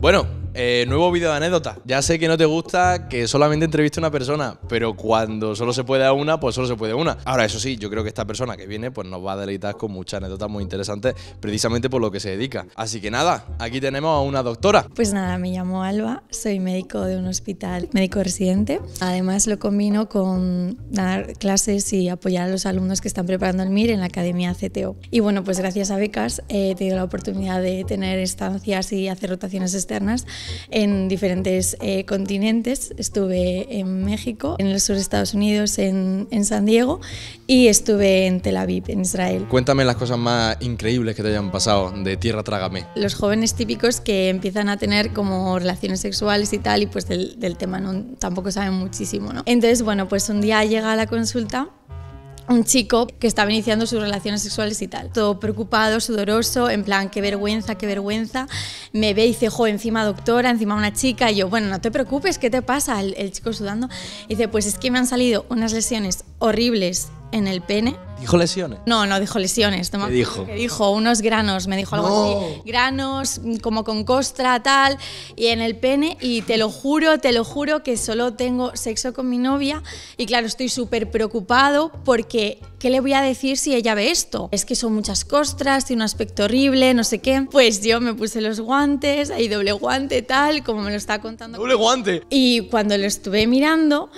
Bueno, eh, nuevo video de anécdotas. Ya sé que no te gusta que solamente entreviste a una persona, pero cuando solo se puede a una, pues solo se puede a una. Ahora, eso sí, yo creo que esta persona que viene, pues nos va a deleitar con muchas anécdotas muy interesantes, precisamente por lo que se dedica. Así que nada, aquí tenemos a una doctora. Pues nada, me llamo Alba, soy médico de un hospital, médico residente. Además, lo combino con dar clases y apoyar a los alumnos que están preparando el MIR e en la Academia CTO. Y bueno, pues gracias a becas eh, he tenido la oportunidad de tener estancias y hacer rotaciones externas en diferentes eh, continentes. Estuve en México, en el sur de Estados Unidos, en, en, San Diego y estuve en Tel Aviv, en Israel. Cuéntame las cosas más increíbles que te hayan pasado de Tierra Trágame. Los jóvenes típicos que empiezan a tener como relaciones sexuales y tal y pues del, tema no, tampoco saben muchísimo, ¿no? Entonces, bueno, pues un día llega a la consulta un chico que estaba iniciando sus relaciones sexuales y tal. Todo preocupado, sudoroso, en plan, qué vergüenza, qué vergüenza. Me ve y dice, jo, encima doctora, encima una chica. Y yo, bueno, no te preocupes, ¿qué te pasa? El, chico sudando. dice, pues es que me han salido unas lesiones horribles en el pene ¿Dijo lesiones? No, no dijo lesiones. me dijo? Que dijo unos granos, me dijo algo así. Granos, mm, como con costra, tal, y en el pene. Y te lo juro, te lo juro que solo tengo sexo con mi novia. Y claro, estoy súper preocupado porque ¿qué le voy a decir si ella ve esto? Es que son muchas costras, tiene un aspecto horrible, no sé qué. Pues yo me puse los guantes, hay doble guante, tal, como me lo está contando. ¡Doble guante! Y cuando lo estuve mirando,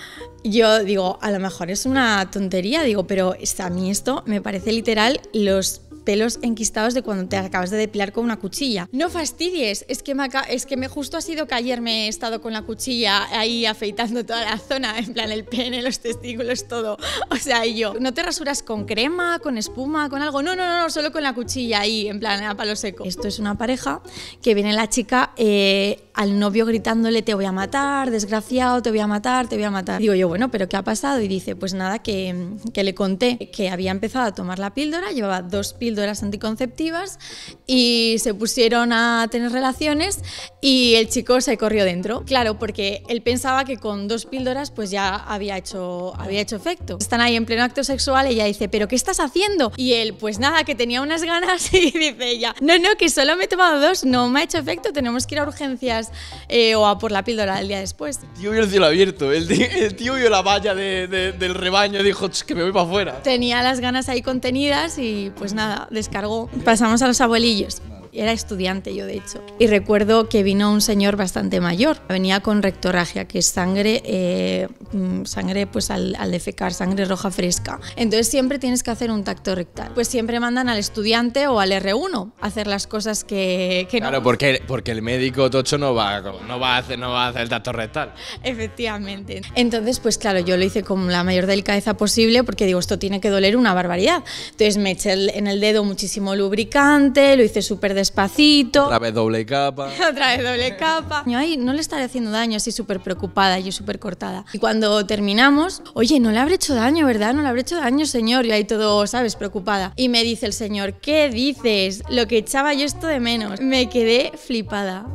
yo digo, a lo mejor es una tontería, digo, pero a mí esto me parece literal los pelos enquistados de cuando te acabas de depilar con una cuchilla. No fastidies, es que me, es que me justo ha sido que ayer me he estado con la cuchilla ahí afeitando toda la zona, en plan el pene, los testículos, todo. O sea, y yo, ¿no te rasuras con crema, con espuma, con algo? No, no, no, solo con la cuchilla ahí, en plan a palo seco. Esto es una pareja que viene la chica eh, al novio gritándole te voy a matar, desgraciado, te voy a matar, te voy a matar. Digo yo, bueno, pero ¿qué ha pasado? Y dice, pues nada, que, que le conté que había empezado a tomar la píldora, llevaba dos píldoras píldoras anticonceptivas y se pusieron a tener relaciones y el chico se corrió dentro. Claro, porque él pensaba que con dos píldoras pues ya había hecho, había hecho efecto. Están ahí en pleno acto sexual, ella dice, pero ¿qué estás haciendo? Y él, pues nada, que tenía unas ganas y dice ella, no, no, que solo me he tomado dos, no me ha hecho efecto, tenemos que ir a urgencias eh, o a por la píldora el día después. El tío vio el cielo abierto, el tío, el tío vio la valla del rebaño y dijo, que me voy para afuera. Tenía las ganas ahí contenidas y pues nada, descargó. Pasamos a los abuelillos. Era estudiante yo, de hecho. Y recuerdo que vino un señor bastante mayor. Venía con rectorragia que es sangre, eh, mm, sangre pues al, defecar, sangre roja fresca. Entonces siempre tienes que hacer un tacto rectal. Pues siempre mandan al estudiante o al R1 hacer las cosas que, que claro, porque, porque el médico tocho no va, no, va a hacer, no va a hacer el tacto rectal. Efectivamente. Entonces, pues claro, yo lo hice con la mayor delicadeza posible porque digo, esto tiene que doler una barbaridad. Entonces me eché en el dedo muchísimo lubricante, lo hice súper despacito. Otra vez doble capa. Otra vez doble capa. ahí no le estaré haciendo daño, así súper preocupada, y súper cortada. Y cuando terminamos, oye, no le habré hecho daño, ¿verdad? No le habré hecho daño, señor. Y ahí todo, ¿sabes? Preocupada. Y me dice el señor, ¿qué dices? Lo que echaba yo esto de menos. Me quedé flipada.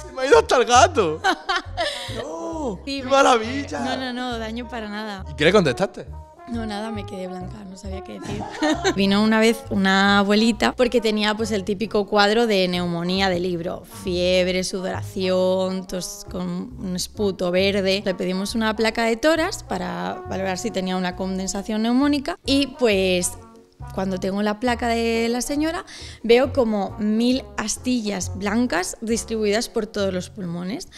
Se me ha ido hasta el gato. ¡No! ¡Qué maravilla! No, no, no, daño para nada. ¿Y qué le contestaste? No, nada, me quedé blanca, no sabía qué decir. Vino una vez una abuelita porque tenía pues el típico cuadro de neumonía de libro, fiebre, sudoración, tos con un esputo verde. Le pedimos una placa de toras para valorar si tenía una condensación neumónica y pues cuando tengo la placa de la señora, veo como mil astillas blancas distribuidas por todos los pulmones.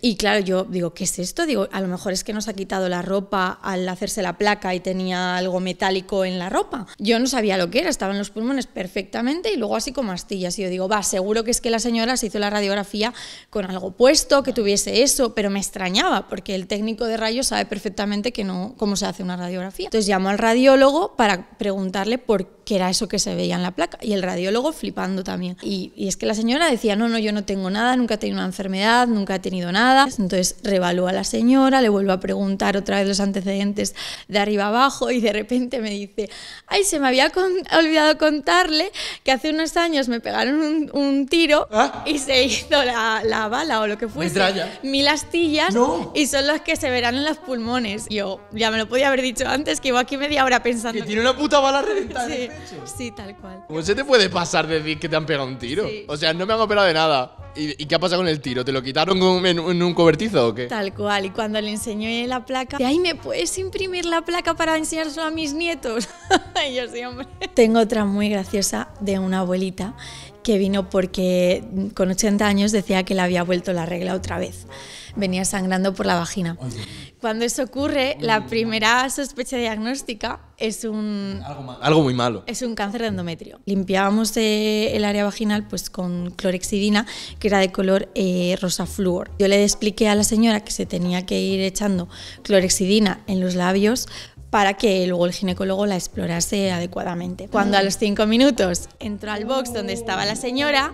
Y claro, yo digo, ¿qué es esto? Digo, a lo mejor es que nos ha quitado la ropa al hacerse la placa y tenía algo metálico en la ropa. Yo no sabía lo que era, estaban los pulmones perfectamente y luego así como astillas. Y yo digo, va, seguro que es que la señora se hizo la radiografía con algo puesto, que tuviese eso, pero me extrañaba porque el técnico de rayos sabe perfectamente que no cómo se hace una radiografía. Entonces llamo al radiólogo para preguntarle ...porque que era eso que se veía en la placa. Y el radiólogo flipando también. Y, es que la señora decía, no, no, yo no tengo nada, nunca he tenido una enfermedad, nunca he tenido nada. Entonces revalúa a la señora, le vuelvo a preguntar otra vez los antecedentes de arriba abajo y de repente me dice, ay, se me había olvidado contarle que hace unos años me pegaron un, tiro ¿Ah? y se hizo la, bala o lo que fuese. mi Mil astillas y son las que se verán en los pulmones. Yo ya me lo podía haber dicho antes, que iba aquí media hora pensando. Que tiene una puta bala reventada. Sí, tal cual. ¿Cómo pues se te puede pasar decir que te han pegado un tiro? O sea, no me han operado de nada. ¿Y, qué ha pasado con el tiro? ¿Te lo quitaron en, un cobertizo o qué? Tal cual. Y cuando le enseñé la placa, de ahí me puedes imprimir la placa para enseñárselo a mis nietos. y yo sí, hombre. Tengo otra muy graciosa de una abuelita que vino porque con 80 años decía que le había vuelto la regla otra vez. Venía sangrando por la vagina. Cuando eso ocurre, la primera sospecha diagnóstica es un... Algo, muy malo. Es un cáncer de endometrio. Limpiábamos eh, el área vaginal pues, con clorexidina, que era de color eh, rosa fluor. Yo le expliqué a la señora que se tenía que ir echando clorexidina en los labios para que luego el ginecólogo la explorase adecuadamente. Cuando a los cinco minutos entró al box donde estaba la señora,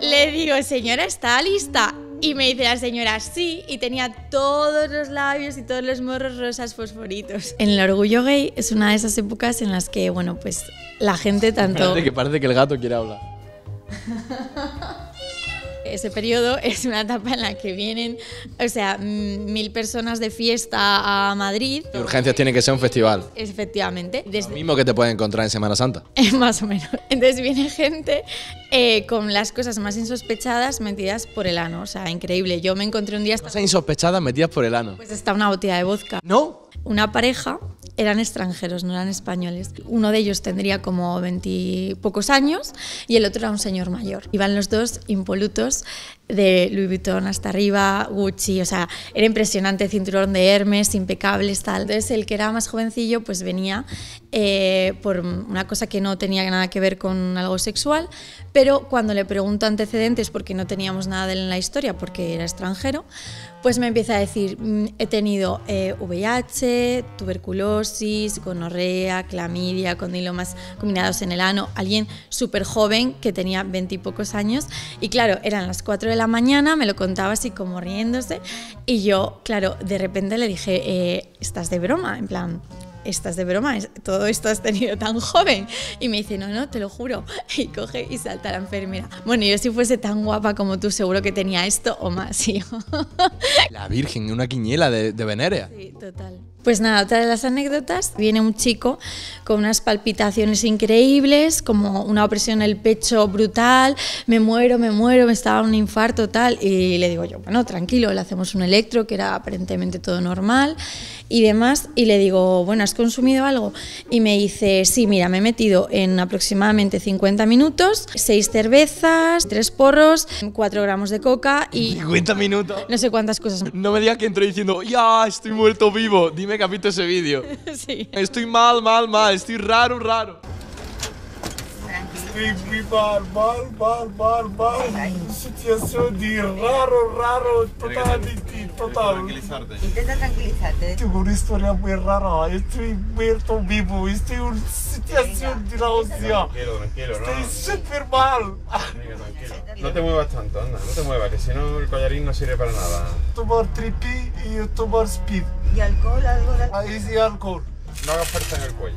le digo, señora, ¿está lista? Y me dice la señora, sí, y tenía todos los labios y todos los morros rosas fosforitos. En el orgullo gay es una de esas épocas en las que, bueno, pues la gente tanto... que parece que el gato quiere hablar. ese periodo es una etapa en la que vienen, o sea, mil personas de fiesta a Madrid. urgencias tiene que ser un festival. Efectivamente. Lo mismo que te puede encontrar en Semana Santa. Eh, más o menos. Entonces viene gente eh, con las cosas más insospechadas metidas por el ano. O sea, increíble. Yo me encontré un día... cosas insospechadas metidas por el ano. Pues está una botella de vodka. ¿No? Una pareja eran extranjeros, no eran españoles. Uno de ellos tendría como veintipocos años y el otro era un señor mayor. Iban los dos impolutos de Louis Vuitton hasta arriba, Gucci, o sea, era impresionante, cinturón de Hermes, impecables, tal. Entonces el que era más jovencillo pues venía eh, por una cosa que no tenía nada que ver con algo sexual, pero cuando le pregunto antecedentes, porque no teníamos nada de él en la historia, porque era extranjero, pues me empieza a decir, mm, he tenido VIH, eh, tuberculosis, gonorrea, clamidia, condilomas combinados en el ano, alguien súper joven que tenía veintipocos años, y claro, eran las cuatro de la mañana, me lo contaba así como riéndose y yo, claro, de repente le dije, eh, estás de broma, en plan, estás de broma, todo esto has tenido tan joven. Y me dice, no, no, te lo juro. Y coge y salta la enfermera. Bueno, yo si fuese tan guapa como tú, seguro que tenía esto o más. Sí. La Virgen, una quiñela de, de Venerea. Sí, total. Pues nada, otra de las anécdotas, viene un chico con unas palpitaciones increíbles, como una opresión en el pecho brutal, me muero, me muero, me estaba un infarto tal, y le digo yo, bueno, tranquilo, le hacemos un electro, que era aparentemente todo normal, y demás, y le digo, bueno, ¿has consumido algo? Y me dice, sí, mira, me he metido en aproximadamente 50 minutos, 6 cervezas, 3 porros, 4 gramos de coca y... 50 minutos. No sé cuántas cosas. No me digas que entré diciendo, ya, estoy muerto vivo, dime me capito ese vídeo. Sí. Estoy mal, mal, mal. Estoy raro, raro. Estoy mal, mal, mal, mal, mal. Situación de raro, raro, totalmente. Total. Tranquilizarte. Intenta tranquilizarte. Tengo una historia muy rara. Estoy muerto vivo. Estoy en una situación de la hostia. Tranquilo, tranquilo. Estoy no. súper mal. tranquilo. No te muevas tanto, anda. No te muevas, que si no el collarín no sirve para nada. Tomar tripi y tomar speed. ¿Y alcohol? ¿Algo de alcohol? Ahí sí, alcohol. No hagas fuerza en el cuello.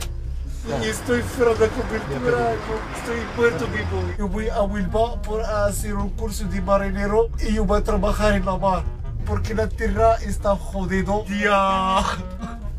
Y Estoy fuera de cobertura, estoy muerto vivo. Yo voy a Wilba para hacer un curso de marinero y yo voy a trabajar en la mar porque la tierra está jodido. Tía.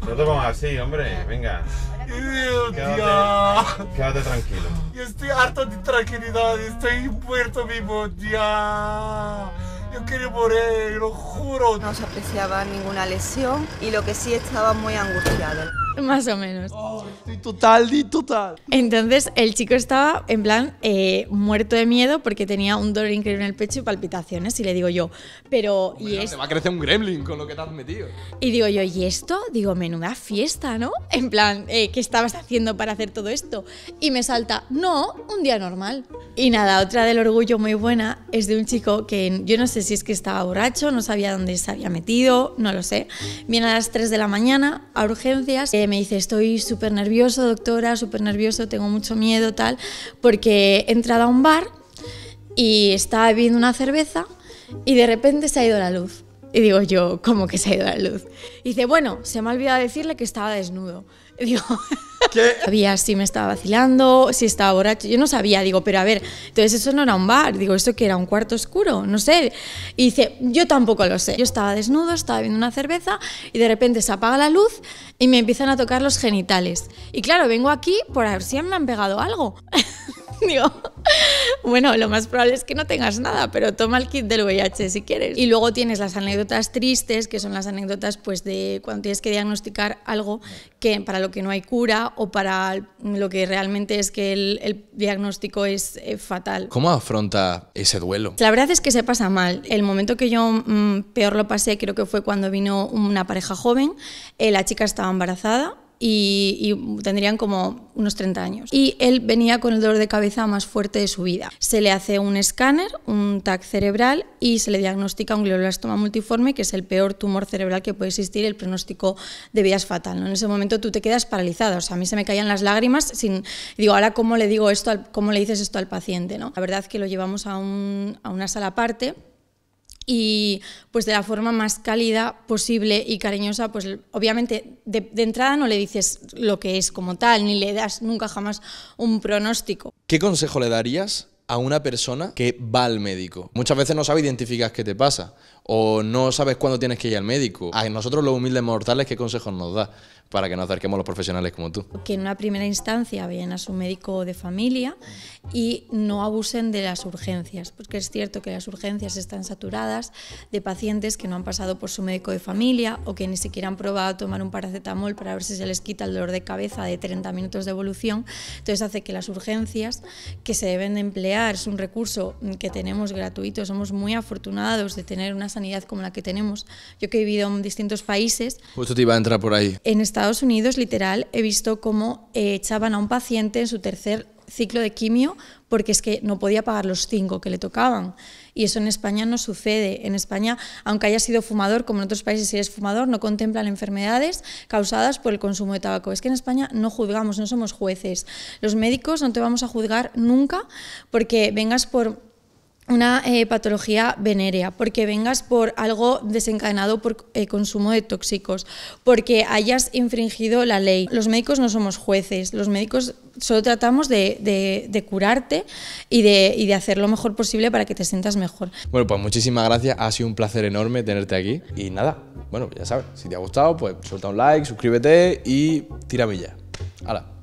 No te pongas así, hombre, venga. Dios, quédate, quédate tranquilo. Yo estoy harto de tranquilidad, estoy muerto vivo, ya. Yo quería morir, lo juro. No se apreciaba ninguna lesión y lo que sí estaba muy angustiado. Más o menos. estoy total, di total. Entonces el chico estaba en plan eh, muerto de miedo porque tenía un dolor increíble en el pecho y palpitaciones. Y le digo yo, pero. y no, Te va a crecer un gremlin con lo que te has metido. Y digo yo, ¿y esto? Digo, menuda fiesta, ¿no? En plan, eh, ¿qué estabas haciendo para hacer todo esto? Y me salta, no, un día normal. Y nada, otra del orgullo muy buena es de un chico que yo no sé si es que estaba borracho, no sabía dónde se había metido, no lo sé. Viene a las 3 de la mañana a urgencias. Eh, me dice, estoy súper nervioso, doctora, súper nervioso, tengo mucho miedo, tal, porque he entrado a un bar y estaba bebiendo una cerveza y de repente se ha ido la luz. Y digo yo, ¿cómo que se ha ido la luz? Y dice, bueno, se me ha olvidado decirle que estaba desnudo. Digo, ¿Qué? sabía si me estaba vacilando, si estaba borracho, yo no sabía, digo, pero a ver, entonces eso no era un bar, digo, esto que era un cuarto oscuro, no sé. Y dice, yo tampoco lo sé. Yo estaba desnudo, estaba viendo una cerveza y de repente se apaga la luz y me empiezan a tocar los genitales. Y claro, vengo aquí por a ver si me han pegado algo. bueno, lo más probable es que no tengas nada, pero toma el kit del VIH si quieres. Y luego tienes las anécdotas tristes, que son las anécdotas pues de cuando tienes que diagnosticar algo que para lo que no hay cura o para lo que realmente es que el, diagnóstico es eh, fatal. ¿Cómo afronta ese duelo? La verdad es que se pasa mal. El momento que yo mm, peor lo pasé creo que fue cuando vino una pareja joven, eh, la chica estaba embarazada y, tendrían como unos 30 años. Y él venía con el dolor de cabeza más fuerte de su vida. Se le hace un escáner, un TAC cerebral y se le diagnostica un glioblastoma multiforme, que es el peor tumor cerebral que puede existir. El pronóstico de vida es fatal. En ese momento tú te quedas paralizada. O sea, a mí se me caían las lágrimas. Sin, digo, ahora cómo le digo esto, cómo le dices esto al paciente. ¿no? La verdad es que lo llevamos a, a una sala aparte y pues de la forma más cálida posible y cariñosa, pues obviamente de, entrada no le dices lo que es como tal, ni le das nunca jamás un pronóstico. ¿Qué consejo le darías a una persona que va al médico. Muchas veces no sabes identificar qué te pasa o no sabes cuándo tienes que ir al médico. A nosotros los humildes mortales, ¿qué consejos nos da para que nos acerquemos a los profesionales como tú? Que en una primera instancia vayan a su médico de familia y no abusen de las urgencias, porque es cierto que las urgencias están saturadas de pacientes que no han pasado por su médico de familia o que ni siquiera han probado tomar un paracetamol para ver si se les quita el dolor de cabeza de 30 minutos de evolución. Entonces hace que las urgencias que se deben de emplear es un recurso mm, que tenemos gratuito, somos muy afortunados de tener una sanidad como la que tenemos. Yo que he vivido en distintos países... Justo te iba a entrar por ahí. En Estados Unidos, literal, he visto cómo eh, echaban a un paciente en su tercer ciclo de quimio porque es que no podía pagar los cinco que le tocaban y eso en España no sucede. En España, aunque haya sido fumador, como en otros países si eres fumador, no contemplan enfermedades causadas por el consumo de tabaco. Es que en España no juzgamos, no somos jueces. Los médicos no te vamos a juzgar nunca porque vengas por una eh, patología venérea, porque vengas por algo desencadenado por eh, consumo de tóxicos, porque hayas infringido la ley. Los médicos no somos jueces, los médicos solo tratamos de, curarte y de, hacer lo mejor posible para que te sientas mejor. Bueno, pues muchísimas gracias, ha sido un placer enorme tenerte aquí y nada, bueno, ya sabes, si te ha gustado, pues suelta un like, suscríbete y tira ya ¡Hala!